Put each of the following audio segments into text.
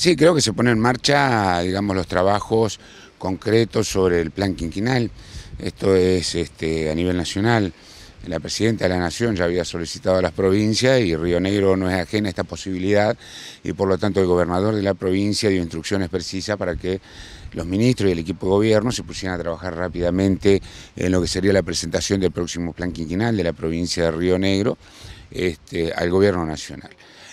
Sí, creo que se ponen en marcha, digamos, los trabajos concretos sobre el plan quinquinal. Esto es este, a nivel nacional. La presidenta de la Nación ya había solicitado a las provincias y Río Negro no es ajena a esta posibilidad y por lo tanto el gobernador de la provincia dio instrucciones precisas para que los ministros y el equipo de gobierno se pusieran a trabajar rápidamente en lo que sería la presentación del próximo plan quinquinal de la provincia de Río Negro este, al gobierno nacional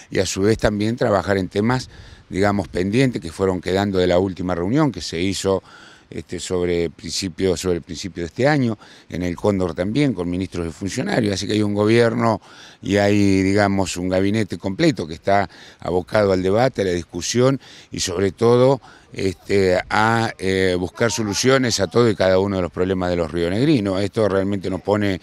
y a su vez también trabajar en temas, digamos, pendientes que fueron quedando de la última reunión que se hizo este, sobre, principio, sobre el principio de este año, en el Cóndor también, con ministros y funcionarios. Así que hay un gobierno y hay, digamos, un gabinete completo que está abocado al debate, a la discusión y sobre todo este, a eh, buscar soluciones a todo y cada uno de los problemas de los río Negrinos. Esto realmente nos pone,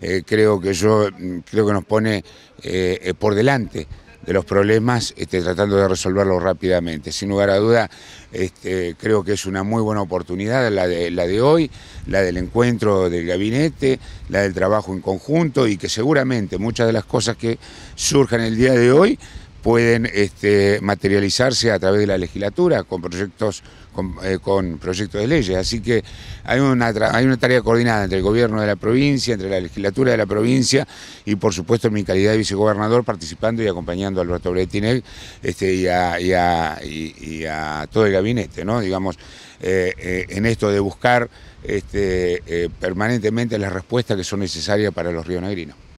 eh, creo que yo, creo que nos pone eh, por delante de los problemas, este, tratando de resolverlos rápidamente. Sin lugar a duda, este, creo que es una muy buena oportunidad la de, la de hoy, la del encuentro del gabinete, la del trabajo en conjunto y que seguramente muchas de las cosas que surjan el día de hoy pueden este, materializarse a través de la legislatura con proyectos con, eh, proyectos de leyes. Así que hay una, hay una tarea coordinada entre el gobierno de la provincia, entre la legislatura de la provincia y por supuesto en mi calidad de vicegobernador participando y acompañando al Alberto Bretinel este, y, a, y, a, todo el gabinete, ¿no? digamos, eh, eh, en esto de buscar este, permanentemente las respuestas que son necesarias para los negrinos.